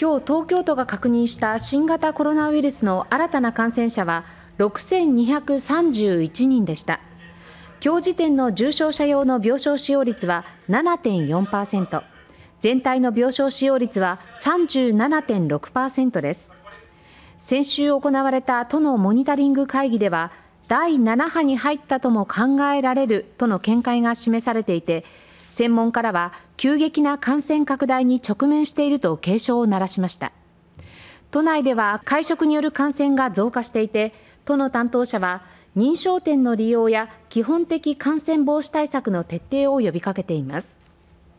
今日東京都が確認した新型コロナウイルスの新たな感染者は6231人でした。今日時点の重症者用の病床使用率は7.4%、全体の病床使用率は37.6%です。先週行われた都のモニタリング会議では、第7波に入ったとも考えられるとの見解が示されていて、専門家らは急激な感染拡大に直面していると警鐘を鳴らしました都内では会食による感染が増加していて都の担当者は認証店の利用や基本的感染防止対策の徹底を呼びかけています